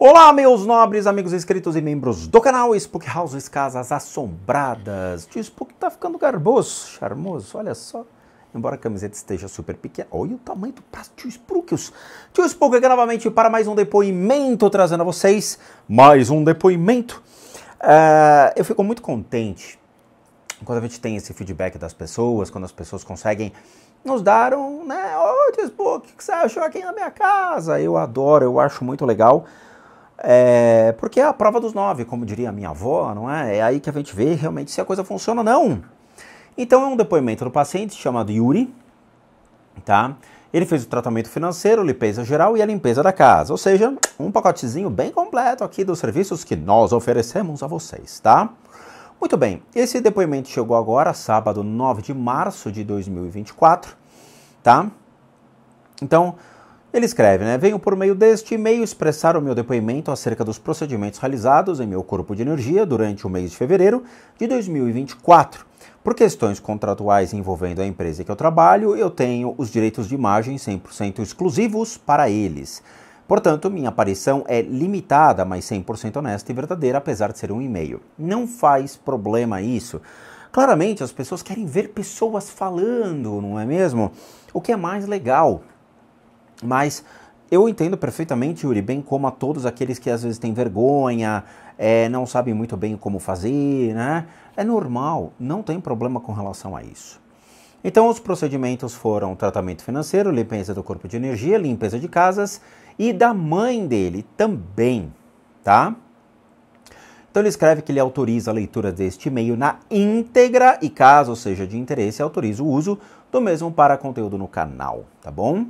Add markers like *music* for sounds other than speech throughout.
Olá, meus nobres amigos inscritos e membros do canal Spook Houses Casas Assombradas. O Spook tá ficando garboso, charmoso, olha só. Embora a camiseta esteja super pequena, olha o tamanho do braço tio Spookius. Tio Spook aqui novamente para mais um depoimento, trazendo a vocês mais um depoimento. Uh, eu fico muito contente quando a gente tem esse feedback das pessoas, quando as pessoas conseguem nos dar um, né, ô oh, Tio Spook, o que você achou aqui na minha casa? Eu adoro, eu acho muito legal. É, porque é a prova dos nove, como diria minha avó, não é? É aí que a gente vê realmente se a coisa funciona ou não. Então é um depoimento do paciente chamado Yuri, tá? Ele fez o tratamento financeiro, limpeza geral e a limpeza da casa, ou seja, um pacotezinho bem completo aqui dos serviços que nós oferecemos a vocês, tá? Muito bem, esse depoimento chegou agora, sábado 9 de março de 2024, tá? Então, ele escreve, né? Venho por meio deste e-mail expressar o meu depoimento acerca dos procedimentos realizados em meu corpo de energia durante o mês de fevereiro de 2024. Por questões contratuais envolvendo a empresa em que eu trabalho, eu tenho os direitos de imagem 100% exclusivos para eles. Portanto, minha aparição é limitada, mas 100% honesta e verdadeira, apesar de ser um e-mail. Não faz problema isso. Claramente, as pessoas querem ver pessoas falando, não é mesmo? O que é mais legal. Mas eu entendo perfeitamente, Yuri, bem como a todos aqueles que às vezes têm vergonha, é, não sabem muito bem como fazer, né? É normal, não tem problema com relação a isso. Então, os procedimentos foram tratamento financeiro, limpeza do corpo de energia, limpeza de casas e da mãe dele também, tá? Então, ele escreve que ele autoriza a leitura deste e-mail na íntegra e, caso seja de interesse, autoriza o uso do mesmo para conteúdo no canal, tá bom?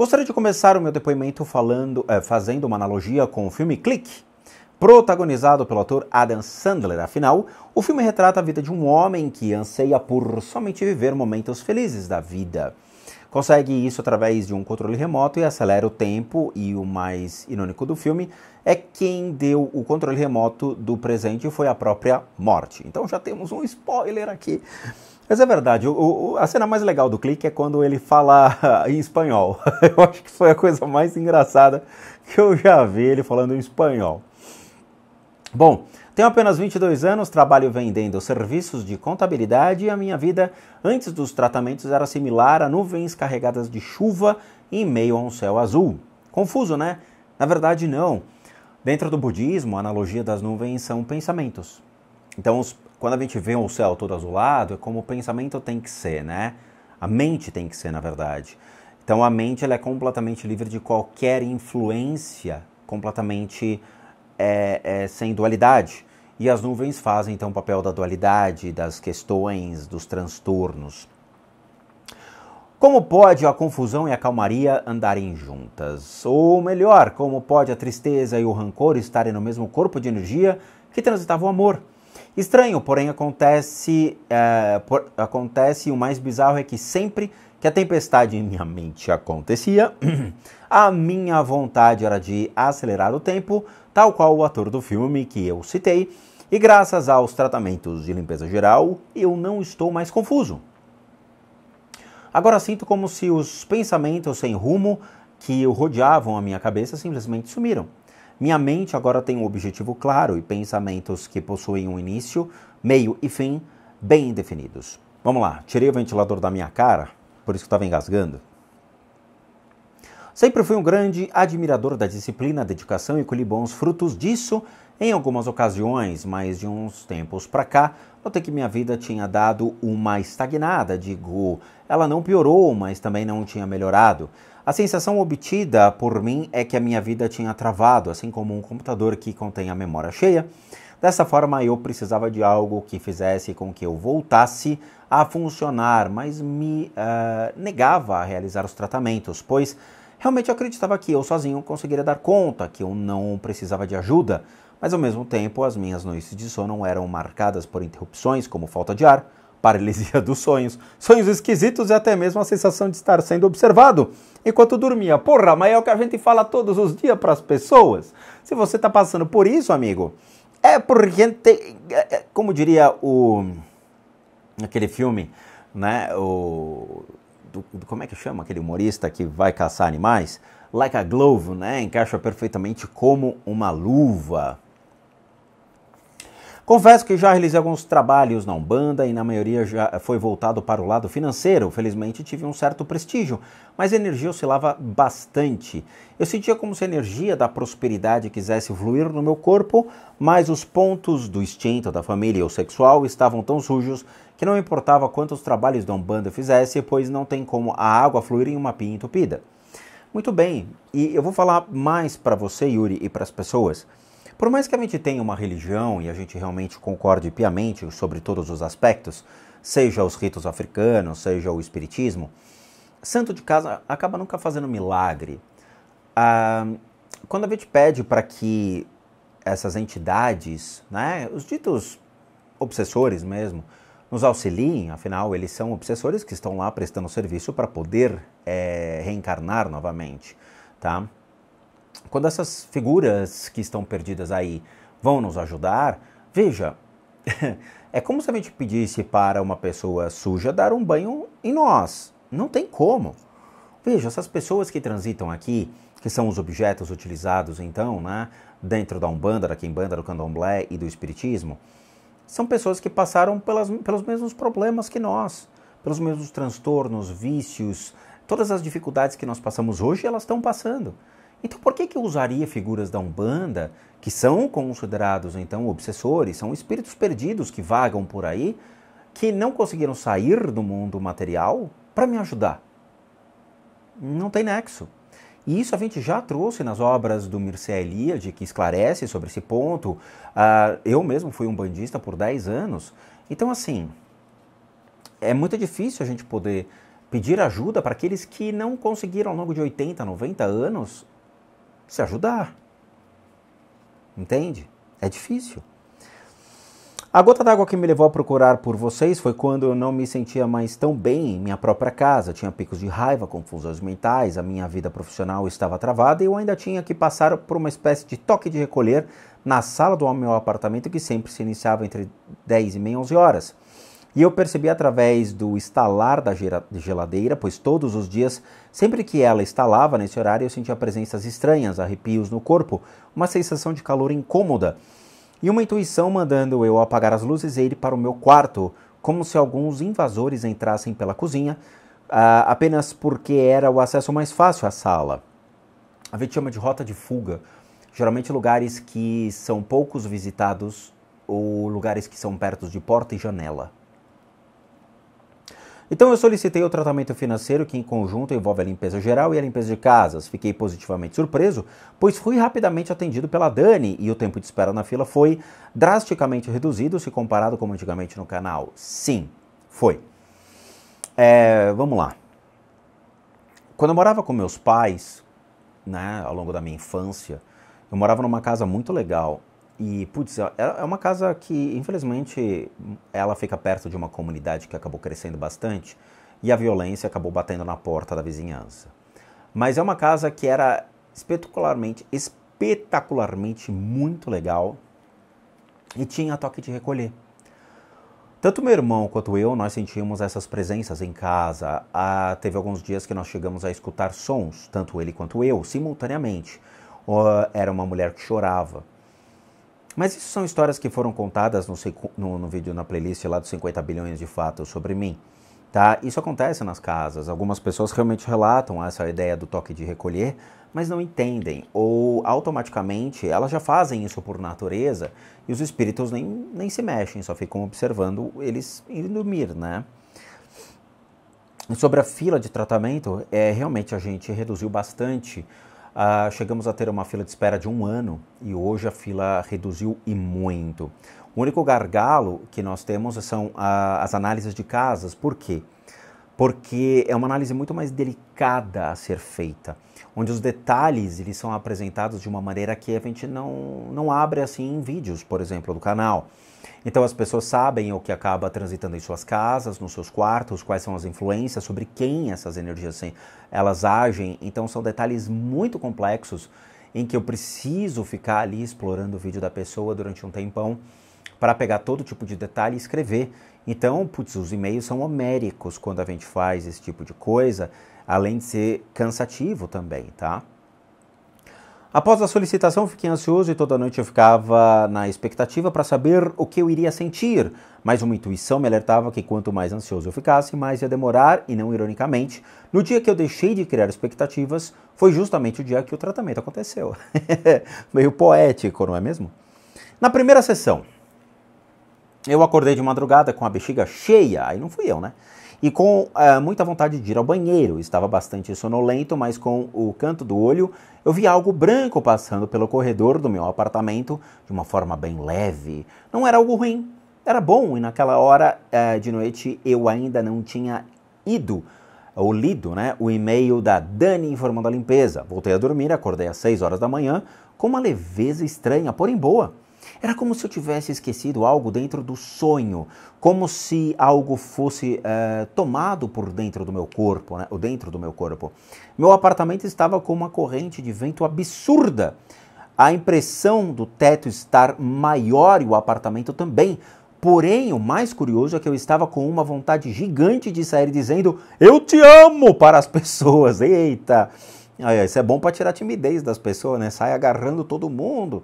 Gostaria de começar o meu depoimento falando, é, fazendo uma analogia com o filme Clique, protagonizado pelo ator Adam Sandler. Afinal, o filme retrata a vida de um homem que anseia por somente viver momentos felizes da vida. Consegue isso através de um controle remoto e acelera o tempo, e o mais irônico do filme é quem deu o controle remoto do presente foi a própria morte. Então já temos um spoiler aqui mas é verdade, o, o, a cena mais legal do clique é quando ele fala *laughs* em espanhol. *laughs* Eu acho que foi a coisa mais engraçada que eu já vi ele falando em espanhol. Bom, tenho apenas 22 anos, trabalho vendendo serviços de contabilidade e a minha vida antes dos tratamentos era similar a nuvens carregadas de chuva em meio a um céu azul. Confuso, né? Na verdade, não. Dentro do budismo, a analogia das nuvens são pensamentos. Então, os, quando a gente vê o céu todo azulado, é como o pensamento tem que ser, né? A mente tem que ser, na verdade. Então a mente ela é completamente livre de qualquer influência, completamente é, é, sem dualidade. E as nuvens fazem então o papel da dualidade, das questões, dos transtornos. Como pode a confusão e a calmaria andarem juntas? Ou melhor, como pode a tristeza e o rancor estarem no mesmo corpo de energia que transitava o amor? Estranho, porém acontece, é, por, acontece o mais bizarro é que sempre que a tempestade em minha mente acontecia, *clears throat* a minha vontade era de acelerar o tempo, tal qual o ator do filme que eu citei, e graças aos tratamentos de limpeza geral, eu não estou mais confuso. Agora sinto como se os pensamentos sem rumo que rodeavam a minha cabeça simplesmente sumiram. Minha mente agora tem um objetivo claro e pensamentos que possuem um início, meio e fim bem definidos. Vamos lá, tirei o ventilador da minha cara, por isso que estava engasgando. Sempre fui um grande admirador da disciplina, dedicação e colhi bons frutos disso em algumas ocasiões, mas de uns tempos para cá, notei que minha vida tinha dado uma estagnada, digo, ela não piorou, mas também não tinha melhorado. A sensação obtida por mim é que a minha vida tinha travado, assim como um computador que contém a memória cheia. Dessa forma, eu precisava de algo que fizesse com que eu voltasse a funcionar, mas me uh, negava a realizar os tratamentos, pois realmente eu acreditava que eu sozinho conseguiria dar conta, que eu não precisava de ajuda. Mas ao mesmo tempo, as minhas noites de sono eram marcadas por interrupções, como falta de ar, paralisia *laughs* dos sonhos, sonhos esquisitos e até mesmo a sensação de estar sendo observado enquanto dormia. Porra, mas é o que a gente fala todos os dias para as pessoas. Se você está passando por isso, amigo, é porque tem, é, é, como diria o aquele filme, né, o do, do, como é que chama aquele humorista que vai caçar animais? Like a glove, né? Encaixa perfeitamente como uma luva. Confesso que já realizei alguns trabalhos na Umbanda e na maioria já foi voltado para o lado financeiro. Felizmente tive um certo prestígio, mas a energia oscilava bastante. Eu sentia como se a energia da prosperidade quisesse fluir no meu corpo, mas os pontos do instinto, da família ou sexual estavam tão sujos que não importava quantos trabalhos da Umbanda fizesse, pois não tem como a água fluir em uma pia entupida. Muito bem, e eu vou falar mais para você, Yuri, e para as pessoas por mais que a gente tenha uma religião e a gente realmente concorde piamente sobre todos os aspectos, seja os ritos africanos, seja o espiritismo, santo de casa acaba nunca fazendo milagre. Ah, quando a gente pede para que essas entidades, né, os ditos obsessores mesmo, nos auxiliem, afinal, eles são obsessores que estão lá prestando serviço para poder é, reencarnar novamente, tá? quando essas figuras que estão perdidas aí vão nos ajudar, veja, *laughs* é como se a gente pedisse para uma pessoa suja dar um banho em nós. Não tem como. Veja, essas pessoas que transitam aqui, que são os objetos utilizados então, né, dentro da Umbanda, da Quimbanda, do Candomblé e do Espiritismo, são pessoas que passaram pelas, pelos mesmos problemas que nós, pelos mesmos transtornos, vícios, todas as dificuldades que nós passamos hoje, elas estão passando. Então, por que, que eu usaria figuras da Umbanda, que são considerados então obsessores, são espíritos perdidos que vagam por aí, que não conseguiram sair do mundo material, para me ajudar? Não tem nexo. E isso a gente já trouxe nas obras do Mircea Eliade, que esclarece sobre esse ponto. Ah, eu mesmo fui um bandista por 10 anos. Então, assim, é muito difícil a gente poder pedir ajuda para aqueles que não conseguiram ao longo de 80, 90 anos se ajudar. Entende? É difícil. A gota d'água que me levou a procurar por vocês foi quando eu não me sentia mais tão bem em minha própria casa. tinha picos de raiva, confusões mentais, a minha vida profissional estava travada e eu ainda tinha que passar por uma espécie de toque de recolher na sala do meu apartamento que sempre se iniciava entre 10 e meia 11 horas. E eu percebi através do estalar da geladeira, pois todos os dias, sempre que ela estalava nesse horário, eu sentia presenças estranhas, arrepios no corpo, uma sensação de calor incômoda e uma intuição mandando eu apagar as luzes e ir para o meu quarto, como se alguns invasores entrassem pela cozinha, ah, apenas porque era o acesso mais fácil à sala. A gente chama de rota de fuga, geralmente lugares que são poucos visitados ou lugares que são perto de porta e janela. Então eu solicitei o tratamento financeiro que em conjunto envolve a limpeza geral e a limpeza de casas. Fiquei positivamente surpreso, pois fui rapidamente atendido pela Dani e o tempo de espera na fila foi drasticamente reduzido se comparado com antigamente no canal. Sim, foi. É, vamos lá. Quando eu morava com meus pais, né, ao longo da minha infância, eu morava numa casa muito legal e, putz, é, é uma casa que, infelizmente, ela fica perto de uma comunidade que acabou crescendo bastante e a violência acabou batendo na porta da vizinhança. Mas é uma casa que era espetacularmente, espetacularmente muito legal e tinha toque de recolher. Tanto meu irmão quanto eu, nós sentimos essas presenças em casa. Ah, teve alguns dias que nós chegamos a escutar sons, tanto ele quanto eu, simultaneamente. era uma mulher que chorava, mas isso são histórias que foram contadas no, no, no vídeo, na playlist lá dos 50 bilhões de fatos sobre mim. Tá? Isso acontece nas casas. Algumas pessoas realmente relatam essa ideia do toque de recolher, mas não entendem. Ou automaticamente elas já fazem isso por natureza e os espíritos nem, nem se mexem, só ficam observando eles ir dormir, né? sobre a fila de tratamento, é, realmente a gente reduziu bastante ah, chegamos a ter uma fila de espera de um ano e hoje a fila reduziu e muito. O único gargalo que nós temos são ah, as análises de casas, por quê? porque é uma análise muito mais delicada a ser feita, onde os detalhes eles são apresentados de uma maneira que a gente não, não abre assim em vídeos, por exemplo, do canal. Então as pessoas sabem o que acaba transitando em suas casas, nos seus quartos, quais são as influências, sobre quem essas energias assim, elas agem. Então são detalhes muito complexos em que eu preciso ficar ali explorando o vídeo da pessoa durante um tempão para pegar todo tipo de detalhe e escrever então, putz, os e-mails são homéricos quando a gente faz esse tipo de coisa, além de ser cansativo também, tá? Após a solicitação, fiquei ansioso e toda noite eu ficava na expectativa para saber o que eu iria sentir, mas uma intuição me alertava que quanto mais ansioso eu ficasse, mais ia demorar, e não ironicamente, no dia que eu deixei de criar expectativas, foi justamente o dia que o tratamento aconteceu. *laughs* Meio poético, não é mesmo? Na primeira sessão, eu acordei de madrugada com a bexiga cheia, aí não fui eu, né? E com uh, muita vontade de ir ao banheiro. Estava bastante sonolento, mas com o canto do olho eu vi algo branco passando pelo corredor do meu apartamento de uma forma bem leve. Não era algo ruim, era bom, e naquela hora uh, de noite eu ainda não tinha ido ou lido né, o e-mail da Dani informando a limpeza. Voltei a dormir, acordei às 6 horas da manhã com uma leveza estranha, porém boa. Era como se eu tivesse esquecido algo dentro do sonho, como se algo fosse é, tomado por dentro do meu corpo, né? ou dentro do meu corpo. Meu apartamento estava com uma corrente de vento absurda. A impressão do teto estar maior e o apartamento também. Porém, o mais curioso é que eu estava com uma vontade gigante de sair dizendo eu te amo para as *laughs* pessoas. Eita! Isso é bom para tirar a timidez das pessoas, né? Sai agarrando todo mundo.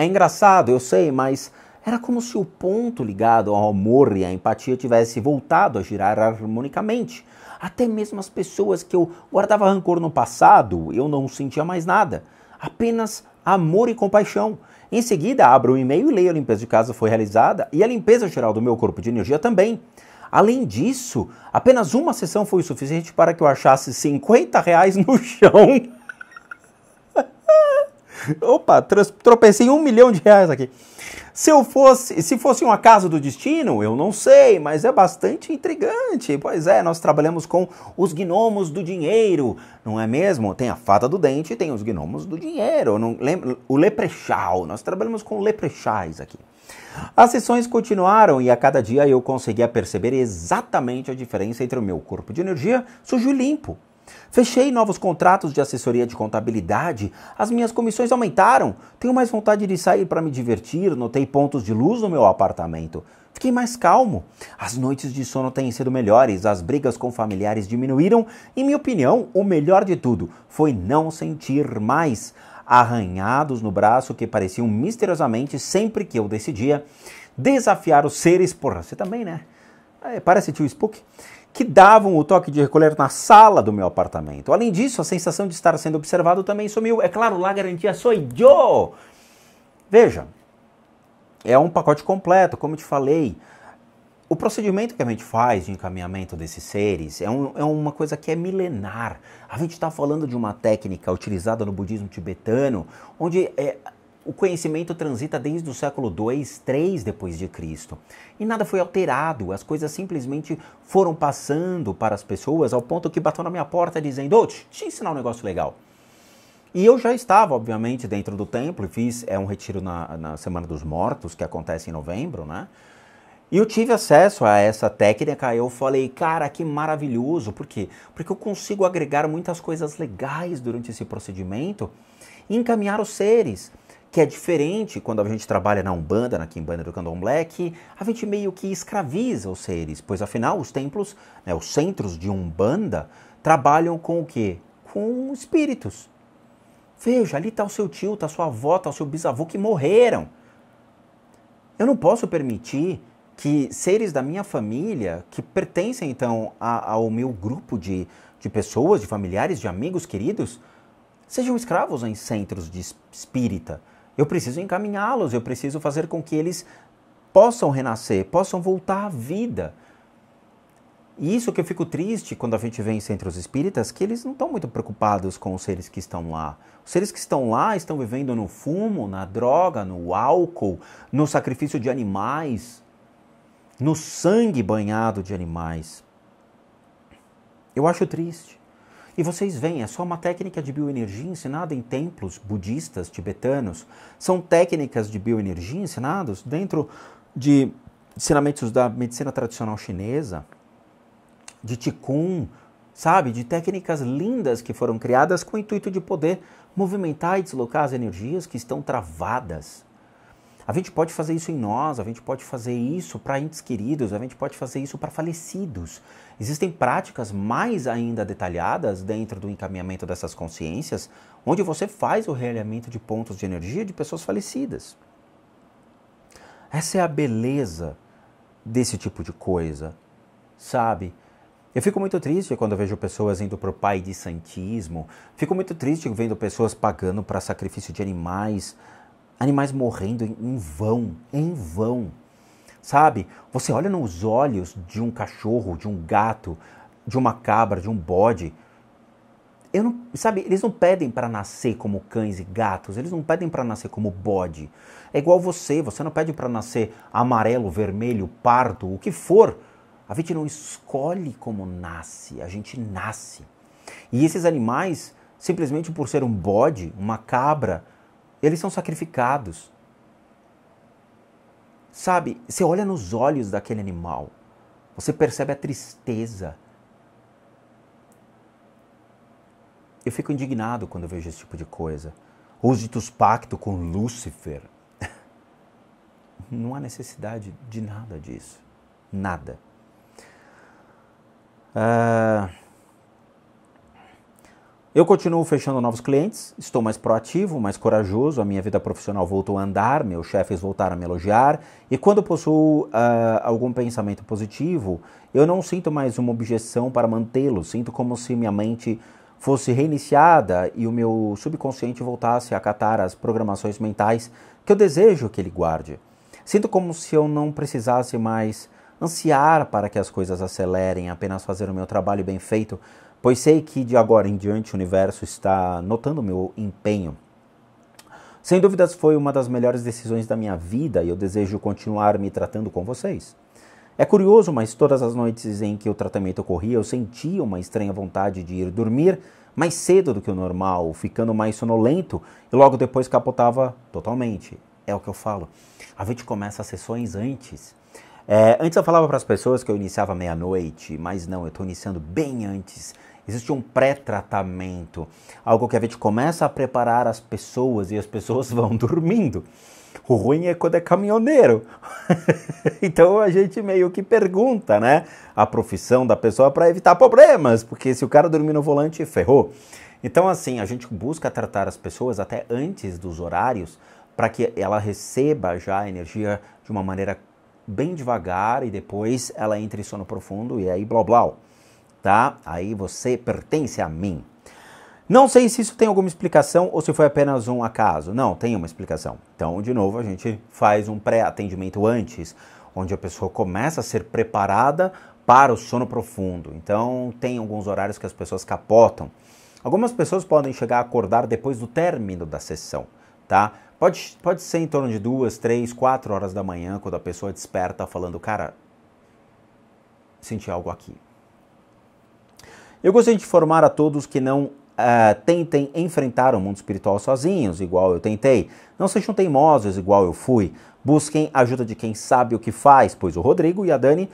É engraçado, eu sei, mas era como se o ponto ligado ao amor e à empatia tivesse voltado a girar harmonicamente. Até mesmo as pessoas que eu guardava rancor no passado, eu não sentia mais nada. Apenas amor e compaixão. Em seguida, abro o um e-mail e leio a limpeza de casa foi realizada e a limpeza geral do meu corpo de energia também. Além disso, apenas uma sessão foi o suficiente para que eu achasse 50 reais no *laughs* chão. Opa, tropecei um milhão de reais aqui. Se eu fosse, se fosse um acaso do destino, eu não sei, mas é bastante intrigante. Pois é, nós trabalhamos com os gnomos do dinheiro, não é mesmo? Tem a fada do dente, e tem os gnomos do dinheiro, não, lembra, o leprechal. Nós trabalhamos com leprechais aqui. As sessões continuaram e a cada dia eu conseguia perceber exatamente a diferença entre o meu corpo de energia sujo e limpo, Fechei novos contratos de assessoria de contabilidade, as minhas comissões aumentaram, tenho mais vontade de sair para me divertir, notei pontos de luz no meu apartamento. Fiquei mais calmo. As noites de sono têm sido melhores, as brigas com familiares diminuíram e, minha opinião, o melhor de tudo foi não sentir mais arranhados no braço que pareciam misteriosamente sempre que eu decidia desafiar os seres. Porra, você também, né? É, parece tio Spook que davam o toque de recolher na sala do meu apartamento. Além disso, a sensação de estar sendo observado também sumiu. É claro, lá garantia sou eu. Veja, é um pacote completo, como eu te falei. O procedimento que a gente faz de encaminhamento desses seres é, um, é uma coisa que é milenar. A gente está falando de uma técnica utilizada no budismo tibetano, onde é, o conhecimento transita desde o século 2, 3 depois de Cristo. E nada foi alterado, as coisas simplesmente foram passando para as pessoas ao ponto que bateu na minha porta dizendo: "Ô, te deixa eu ensinar um negócio legal". E eu já estava, obviamente, dentro do templo e fiz é um retiro na, na Semana dos Mortos, que acontece em novembro, né? E eu tive acesso a essa técnica, eu falei, cara, que maravilhoso, por quê? Porque eu consigo agregar muitas coisas legais durante esse procedimento e encaminhar os seres que é diferente quando a gente trabalha na Umbanda, na Quimbanda do Candomblé, que a gente meio que escraviza os seres, pois afinal os templos, né, os centros de Umbanda, trabalham com o quê? Com espíritos. Veja, ali está o seu tio, está a sua avó, está o seu bisavô que morreram. Eu não posso permitir que seres da minha família, que pertencem então a, ao meu grupo de, de pessoas, de familiares, de amigos queridos, sejam escravos em centros de espírita. Eu preciso encaminhá-los, eu preciso fazer com que eles possam renascer, possam voltar à vida. E isso que eu fico triste quando a gente vê em centros espíritas, que eles não estão muito preocupados com os seres que estão lá. Os seres que estão lá estão vivendo no fumo, na droga, no álcool, no sacrifício de animais, no sangue banhado de animais. Eu acho triste. E vocês veem, é só uma técnica de bioenergia ensinada em templos budistas tibetanos. São técnicas de bioenergia ensinadas dentro de ensinamentos da medicina tradicional chinesa, de Qigong, sabe? De técnicas lindas que foram criadas com o intuito de poder movimentar e deslocar as energias que estão travadas a gente pode fazer isso em nós, a gente pode fazer isso para entes queridos, a gente pode fazer isso para falecidos. Existem práticas mais ainda detalhadas dentro do encaminhamento dessas consciências, onde você faz o realinhamento de pontos de energia de pessoas falecidas. Essa é a beleza desse tipo de coisa, sabe? Eu fico muito triste quando vejo pessoas indo para o pai de santismo, fico muito triste vendo pessoas pagando para sacrifício de animais, Animais morrendo em vão, em vão. Sabe? Você olha nos olhos de um cachorro, de um gato, de uma cabra, de um bode. Eu não, sabe, eles não pedem para nascer como cães e gatos, eles não pedem para nascer como bode. É igual você, você não pede para nascer amarelo, vermelho, pardo, o que for. A gente não escolhe como nasce, a gente nasce. E esses animais, simplesmente por ser um bode, uma cabra, eles são sacrificados. Sabe, você olha nos olhos daquele animal, você percebe a tristeza. Eu fico indignado quando eu vejo esse tipo de coisa. Usitus pacto com Lúcifer. *laughs* Não há necessidade de nada disso. Nada. Uh... Eu continuo fechando novos clientes, estou mais proativo, mais corajoso, a minha vida profissional voltou a andar, meus chefes voltaram a me elogiar, e quando possuo uh, algum pensamento positivo, eu não sinto mais uma objeção para mantê-lo, sinto como se minha mente fosse reiniciada e o meu subconsciente voltasse a acatar as programações mentais que eu desejo que ele guarde. Sinto como se eu não precisasse mais ansiar para que as coisas acelerem, apenas fazer o meu trabalho bem feito pois sei que de agora em diante o universo está notando meu empenho. Sem dúvidas foi uma das melhores decisões da minha vida e eu desejo continuar me tratando com vocês. É curioso, mas todas as noites em que o tratamento ocorria, eu sentia uma estranha vontade de ir dormir mais cedo do que o normal, ficando mais sonolento e logo depois capotava totalmente. É o que eu falo. A gente começa as sessões antes. É, antes eu falava para as pessoas que eu iniciava meia-noite, mas não, eu estou iniciando bem antes. Existe um pré-tratamento, algo que a gente começa a preparar as pessoas e as pessoas *laughs* vão dormindo. O ruim é quando é caminhoneiro. *laughs* então a gente meio que pergunta, né, a profissão da pessoa para evitar problemas, porque se o cara dormir no volante, ferrou. Então assim, a gente busca tratar as pessoas até antes dos horários para que ela receba já a energia de uma maneira bem devagar e depois ela entre em sono profundo e aí blá blá tá? Aí você pertence a mim. Não sei se isso tem alguma explicação ou se foi apenas um acaso. Não, tem uma explicação. Então, de novo, a gente faz um pré-atendimento antes, onde a pessoa começa a ser preparada para o sono profundo. Então, tem alguns horários que as pessoas capotam. Algumas pessoas podem chegar a acordar depois do término da sessão, tá? Pode, pode ser em torno de duas, três, quatro horas da manhã, quando a pessoa desperta falando, cara, senti algo aqui. Eu gostaria de informar a todos que não uh, tentem enfrentar o mundo espiritual sozinhos, igual eu tentei. Não sejam teimosos, igual eu fui. Busquem ajuda de quem sabe o que faz, pois o Rodrigo e a Dani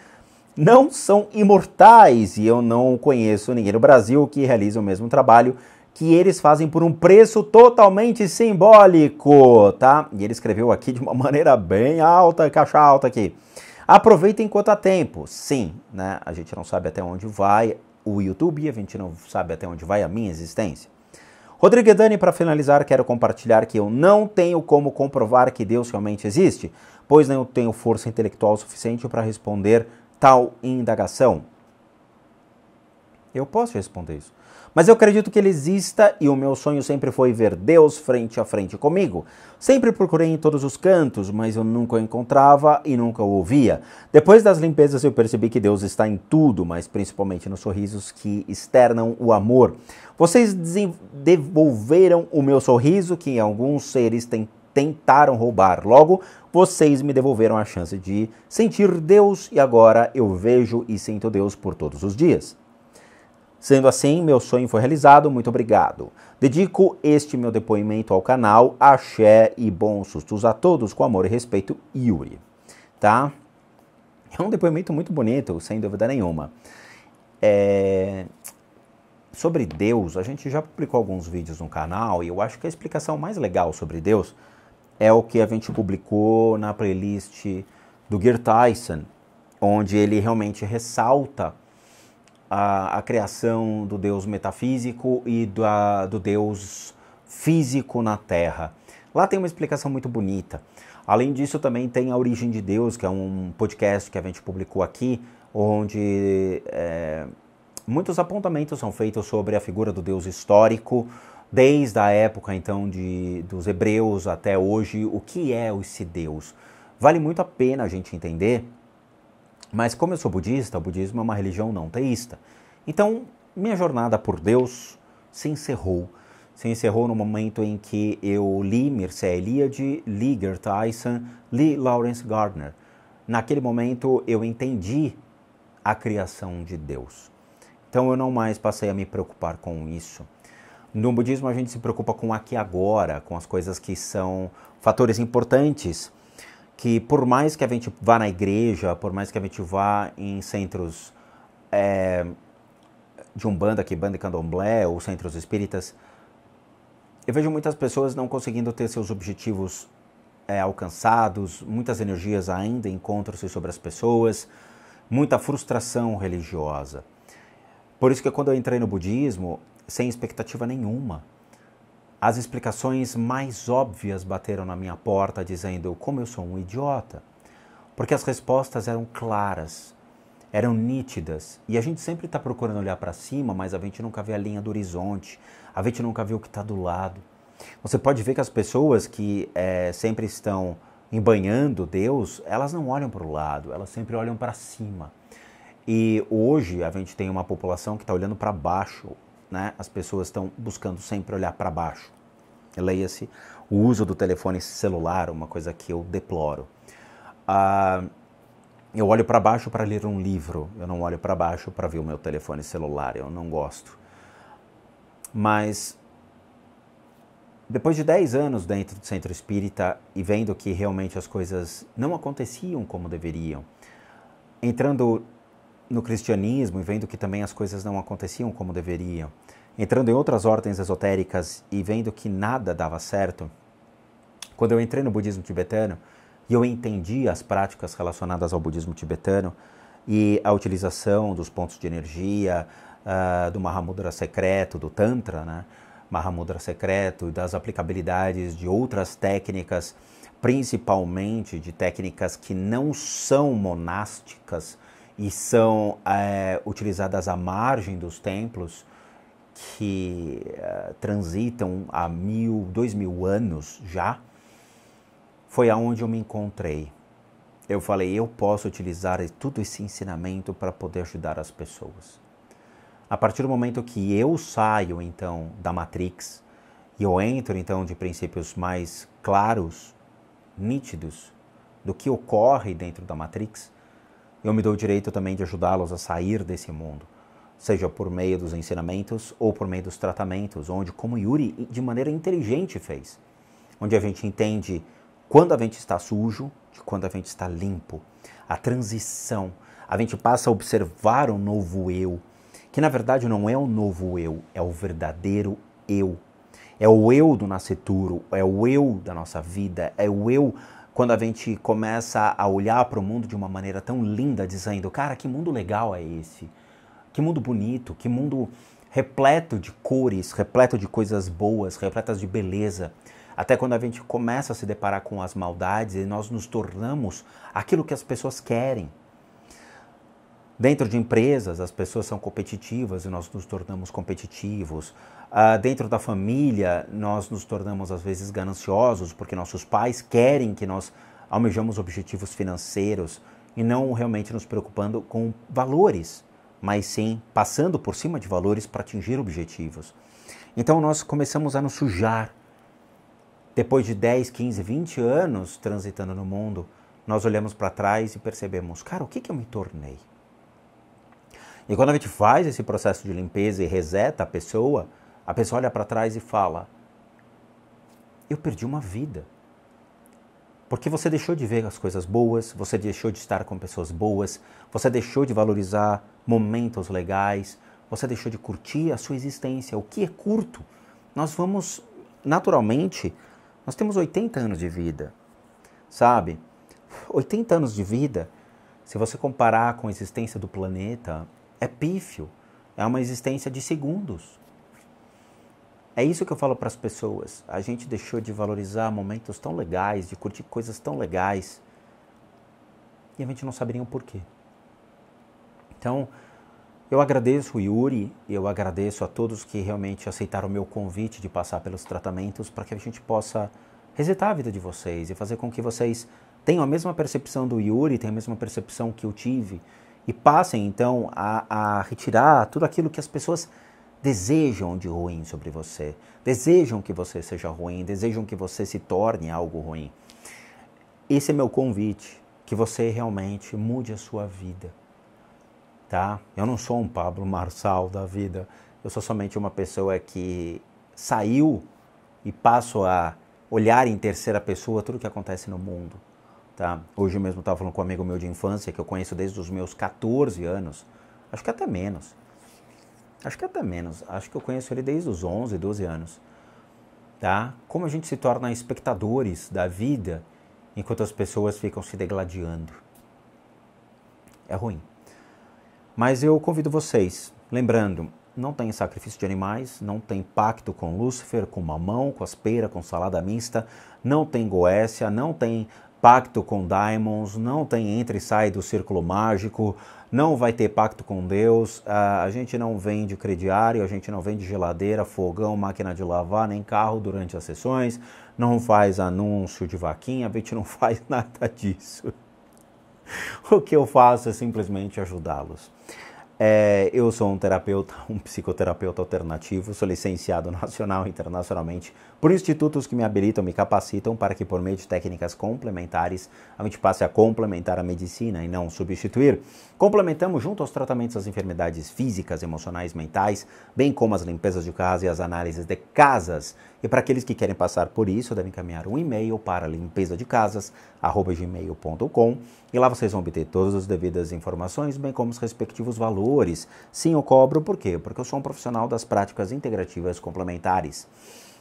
não são imortais e eu não conheço ninguém no Brasil que realize o mesmo trabalho que eles fazem por um preço totalmente simbólico, tá? E ele escreveu aqui de uma *laughs* maneira bem alta, caixa alta aqui. Aproveitem enquanto há tempo. Sim, né? A gente não sabe até onde vai o YouTube e a gente não sabe até onde vai a minha existência. Rodrigo Edani, para finalizar, quero compartilhar que eu não tenho como comprovar que Deus realmente existe, pois não tenho força intelectual suficiente para responder tal indagação. Eu posso responder isso. Mas eu acredito que ele exista e o meu sonho sempre foi ver Deus frente a frente comigo. Sempre procurei em todos os cantos, mas eu nunca o encontrava e nunca o ouvia. Depois das limpezas eu percebi que Deus está em tudo, mas principalmente nos sorrisos que externam o amor. Vocês devolveram o meu sorriso que alguns seres têm tentaram roubar. Logo, vocês me devolveram a chance de sentir Deus e agora eu vejo e sinto Deus por todos os dias. Sendo assim, meu sonho foi realizado, muito obrigado. Dedico este meu depoimento ao canal, axé e bons sustos a todos, com amor e respeito, Yuri. Tá? É um depoimento muito bonito, sem dúvida nenhuma. É... Sobre Deus, a gente já publicou alguns vídeos no canal e eu acho que a explicação mais legal sobre Deus é o que a gente publicou na playlist do Gear Tyson, onde ele realmente ressalta a, a criação do Deus metafísico e da, do Deus físico na Terra. Lá tem uma explicação muito bonita. Além disso, também tem A Origem de Deus, que é um podcast que a gente publicou aqui, onde é, muitos apontamentos são feitos sobre a figura do Deus histórico, desde a época então de, dos hebreus até hoje, o que é esse Deus. Vale muito a pena a gente entender mas como eu sou budista, o budismo é uma religião não teísta. Então, minha jornada por Deus se encerrou. Se encerrou no momento em que eu li Mircea Eliade, li Gert Tyson, li Lawrence Gardner. Naquele momento eu entendi a criação de Deus. Então eu não mais passei a me preocupar com isso. No budismo a gente se preocupa com aqui agora, com as coisas que são fatores importantes que por mais que a gente vá na igreja, por mais que a gente vá em centros é, de umbanda, que banda e candomblé, ou centros espíritas, eu vejo muitas pessoas não conseguindo ter seus objetivos é, alcançados, muitas energias ainda encontram-se sobre as pessoas, muita frustração religiosa. Por isso que quando eu entrei no budismo, sem expectativa nenhuma, as explicações mais óbvias bateram na minha porta, dizendo como eu sou um idiota. Porque as respostas eram claras, eram nítidas. E a gente sempre está procurando olhar para cima, mas a gente nunca vê a linha do horizonte, a gente nunca vê o que está do lado. Você pode ver que as pessoas que é, sempre estão embanhando Deus, elas não olham para o lado, elas sempre olham para cima. E hoje a gente tem uma população que está olhando para baixo, né? As pessoas estão buscando sempre olhar para baixo. Leia-se o uso do telefone celular, uma coisa que eu deploro. Ah, eu olho para baixo para ler um livro, eu não olho para baixo para ver o meu telefone celular, eu não gosto. Mas depois de 10 anos dentro do centro espírita e vendo que realmente as coisas não aconteciam como deveriam, entrando no cristianismo e vendo que também as coisas não aconteciam como deveriam, entrando em outras ordens esotéricas e vendo que nada dava certo, quando eu entrei no budismo tibetano e eu entendi as práticas relacionadas ao budismo tibetano e a utilização dos pontos de energia, uh, do Mahamudra secreto, do Tantra, né? Mahamudra secreto, das aplicabilidades de outras técnicas, principalmente de técnicas que não são monásticas, e são é, utilizadas à margem dos templos que é, transitam há mil, dois mil anos já, foi aonde eu me encontrei. Eu falei, eu posso utilizar tudo esse ensinamento para poder ajudar as pessoas. A partir do momento que eu saio então da matrix e eu entro então de princípios mais claros, nítidos do que ocorre dentro da matrix, eu me dou o direito também de ajudá-los a sair desse mundo, seja por meio dos ensinamentos ou por meio dos tratamentos, onde, como Yuri de maneira inteligente fez, onde a gente entende quando a gente está sujo e quando a gente está limpo, a transição, a gente passa a observar o novo eu, que na verdade não é o novo eu, é o verdadeiro eu. É o eu do nascituro, é o eu da nossa vida, é o eu quando a gente começa a olhar para o mundo de uma maneira tão linda, dizendo, cara, que mundo legal é esse? Que mundo bonito, que mundo repleto de cores, repleto de coisas boas, repletas de beleza. Até quando a gente começa a se deparar com as maldades e nós nos tornamos aquilo que as pessoas querem. Dentro de empresas, as pessoas são competitivas e nós nos tornamos competitivos. Uh, dentro da família, nós nos tornamos às vezes gananciosos porque nossos pais querem que nós almejamos objetivos financeiros e não realmente nos preocupando com valores, mas sim passando por cima de valores para atingir objetivos. Então nós começamos a nos sujar. Depois de 10, 15, 20 anos transitando no mundo, nós olhamos para trás e percebemos: cara, o que, que eu me tornei? E quando a gente faz esse processo de limpeza e reseta a pessoa, a pessoa olha para trás e fala: Eu perdi uma vida. Porque você deixou de ver as coisas boas, você deixou de estar com pessoas boas, você deixou de valorizar momentos legais, você deixou de curtir a sua existência. O que é curto? Nós vamos, naturalmente, nós temos 80 anos de vida, sabe? 80 anos de vida, se você comparar com a existência do planeta, é pífio, é uma existência de segundos. É isso que eu falo para as pessoas. A gente deixou de valorizar momentos tão legais, de curtir coisas tão legais, e a gente não saberia o porquê. Então, eu agradeço o Yuri, eu agradeço a todos que realmente aceitaram o meu convite de passar pelos tratamentos para que a gente possa resetar a vida de vocês e fazer com que vocês tenham a mesma percepção do Yuri, tenham a mesma percepção que eu tive e passem então a, a retirar tudo aquilo que as pessoas desejam de ruim sobre você, desejam que você seja ruim, desejam que você se torne algo ruim. Esse é meu convite, que você realmente mude a sua vida, tá? Eu não sou um Pablo Marçal da vida, eu sou somente uma pessoa que saiu e passo a olhar em terceira pessoa tudo o que acontece no mundo. Tá? Hoje mesmo estava falando com um amigo meu de infância, que eu conheço desde os meus 14 anos, acho que até menos. Acho que até menos, acho que eu conheço ele desde os 11, 12 anos. Tá? Como a gente se torna espectadores da vida enquanto as pessoas ficam se degladiando. É ruim. Mas eu convido vocês, lembrando, não tem sacrifício de animais, não tem pacto com Lúcifer, com mamão, com aspeira, com salada mista, não tem goécia, não tem pacto com Diamonds, não tem entra e sai do círculo mágico, não vai ter pacto com Deus, a gente não vende crediário, a gente não vende geladeira, fogão, máquina de lavar, nem carro durante as sessões, não faz anúncio de vaquinha, a gente não *laughs* faz nada disso. O que eu faço é simplesmente ajudá-los. É, eu sou um terapeuta, *laughs* um psicoterapeuta alternativo, sou licenciado *laughs* nacional e internacionalmente por institutos que me habilitam, me capacitam para que, por meio de técnicas complementares, a gente passe a complementar a medicina e não substituir. Complementamos, junto aos tratamentos das enfermidades físicas, emocionais, mentais, bem como as limpezas de casa e as análises de casas. E para aqueles que querem passar por isso, devem encaminhar um e-mail para limpeza de casas@gmail.com e lá vocês vão obter todas as devidas informações, bem como os respectivos valores. Sim, eu cobro, por quê? Porque eu sou um profissional das práticas integrativas complementares.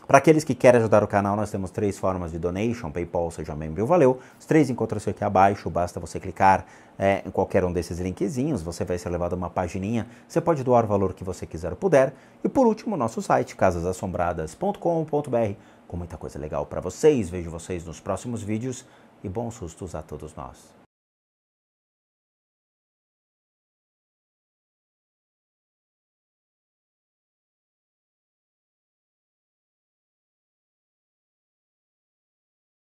Para aqueles que querem ajudar o canal, nós temos três formas de donation, Paypal, Seja Membro Valeu. Os três encontram-se aqui abaixo, basta você clicar é, em qualquer um desses linkzinhos, você vai ser levado a uma pagininha, você pode doar o valor que você quiser ou puder. E por último, nosso site, casasassombradas.com.br, com muita coisa legal para vocês. Vejo vocês nos próximos vídeos e bons sustos a todos nós.